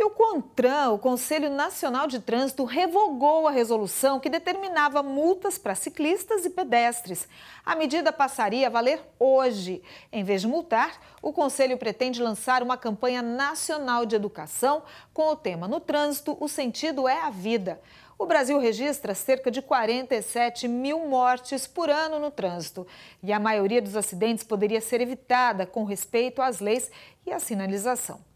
E o CONTRAN, o Conselho Nacional de Trânsito, revogou a resolução que determinava multas para ciclistas e pedestres. A medida passaria a valer hoje. Em vez de multar, o Conselho pretende lançar uma campanha nacional de educação com o tema No Trânsito, o sentido é a vida. O Brasil registra cerca de 47 mil mortes por ano no trânsito. E a maioria dos acidentes poderia ser evitada com respeito às leis e à sinalização.